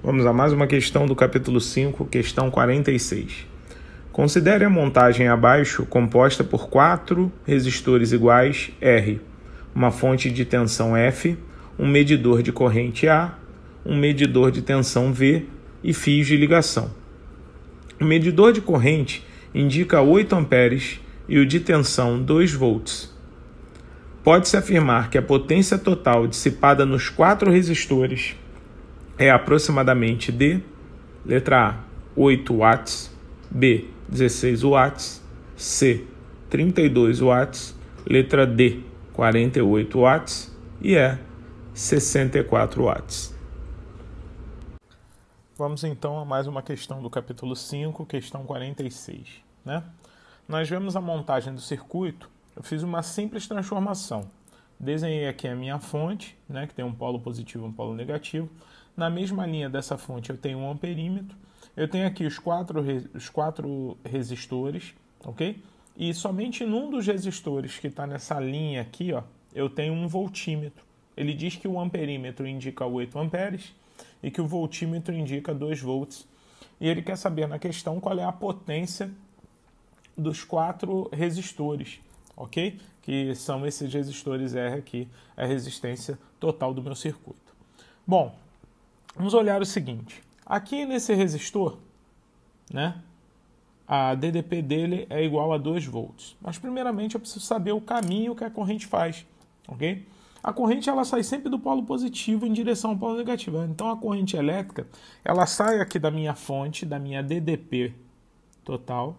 Vamos a mais uma questão do capítulo 5, questão 46. Considere a montagem abaixo composta por quatro resistores iguais R, uma fonte de tensão F, um medidor de corrente A, um medidor de tensão V e fios de ligação. O medidor de corrente indica 8 amperes e o de tensão 2 volts. Pode-se afirmar que a potência total dissipada nos quatro resistores é aproximadamente de letra A 8 watts, B 16 watts, C 32 watts, letra D 48 watts e E 64 watts. Vamos então a mais uma questão do capítulo 5, questão 46. Né? Nós vemos a montagem do circuito, eu fiz uma simples transformação Desenhei aqui a minha fonte, né, que tem um polo positivo e um polo negativo. Na mesma linha dessa fonte eu tenho um amperímetro. Eu tenho aqui os quatro, os quatro resistores, ok? E somente num dos resistores que está nessa linha aqui, ó, eu tenho um voltímetro. Ele diz que o amperímetro indica 8 amperes e que o voltímetro indica 2 volts. E ele quer saber na questão qual é a potência dos quatro resistores ok? Que são esses resistores R aqui, é a resistência total do meu circuito. Bom, vamos olhar o seguinte. Aqui nesse resistor, né, a DDP dele é igual a 2 volts. Mas primeiramente eu preciso saber o caminho que a corrente faz, ok? A corrente ela sai sempre do polo positivo em direção ao polo negativo. Então a corrente elétrica ela sai aqui da minha fonte, da minha DDP total,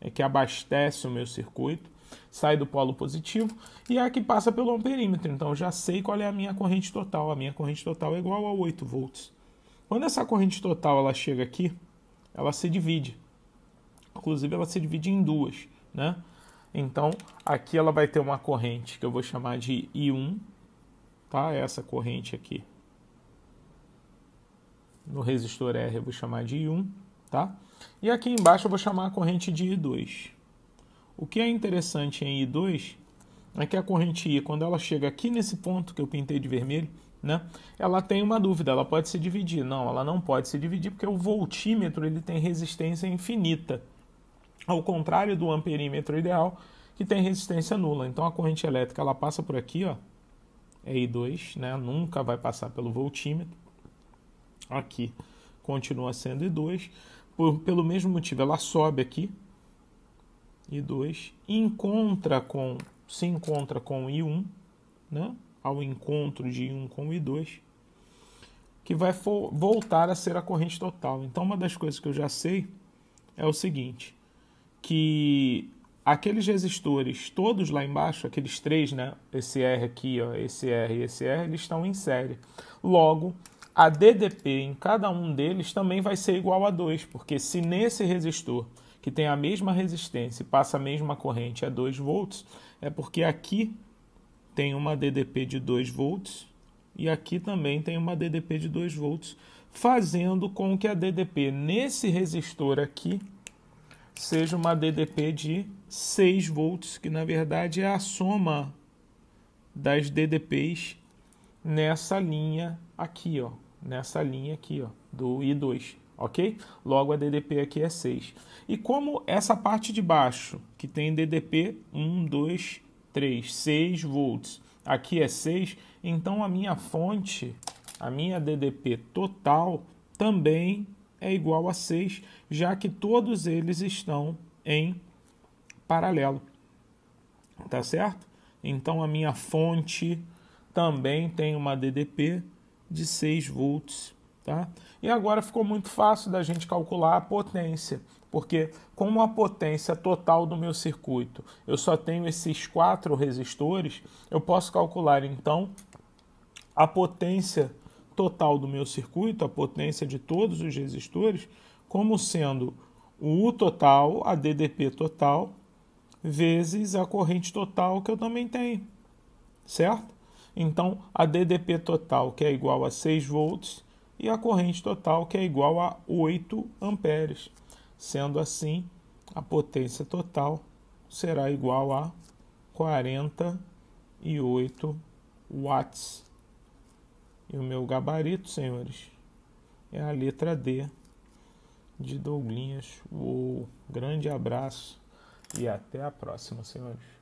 é que abastece o meu circuito, sai do polo positivo e é a que passa pelo amperímetro. Então já sei qual é a minha corrente total. A minha corrente total é igual a 8 volts. Quando essa corrente total ela chega aqui, ela se divide. Inclusive ela se divide em duas, né? Então aqui ela vai ter uma corrente que eu vou chamar de I1, tá? Essa corrente aqui. No resistor R eu vou chamar de I1, tá? E aqui embaixo eu vou chamar a corrente de I2. O que é interessante em I2 é que a corrente I, quando ela chega aqui nesse ponto que eu pintei de vermelho, né, ela tem uma dúvida, ela pode se dividir. Não, ela não pode se dividir porque o voltímetro ele tem resistência infinita, ao contrário do amperímetro ideal, que tem resistência nula. Então a corrente elétrica ela passa por aqui, ó, é I2, né, nunca vai passar pelo voltímetro. Aqui continua sendo I2, por, pelo mesmo motivo ela sobe aqui, e 2 encontra com se encontra com I1, né? Ao encontro de I1 com I2, que vai voltar a ser a corrente total. Então uma das coisas que eu já sei é o seguinte, que aqueles resistores todos lá embaixo, aqueles três, né? Esse R aqui, ó, esse R e esse R, eles estão em série. Logo, a DDP em cada um deles também vai ser igual a 2, porque se nesse resistor que tem a mesma resistência e passa a mesma corrente a 2 volts, é porque aqui tem uma DDP de 2 volts e aqui também tem uma DDP de 2 volts, fazendo com que a DDP nesse resistor aqui seja uma DDP de 6 volts, que na verdade é a soma das DDPs nessa linha aqui, ó, nessa linha aqui, ó, do I2 ok? Logo a DDP aqui é 6. E como essa parte de baixo, que tem DDP 1, 2, 3, 6 volts, aqui é 6, então a minha fonte, a minha DDP total também é igual a 6, já que todos eles estão em paralelo. Tá certo? Então a minha fonte também tem uma DDP de 6 volts Tá? E agora ficou muito fácil da gente calcular a potência, porque como a potência total do meu circuito eu só tenho esses quatro resistores, eu posso calcular então a potência total do meu circuito, a potência de todos os resistores, como sendo o U total, a DDP total, vezes a corrente total que eu também tenho, certo? Então, a DDP total, que é igual a 6 volts, e a corrente total, que é igual a 8 amperes. Sendo assim, a potência total será igual a 48 watts. E o meu gabarito, senhores, é a letra D de Douglinhas. Um grande abraço e até a próxima, senhores.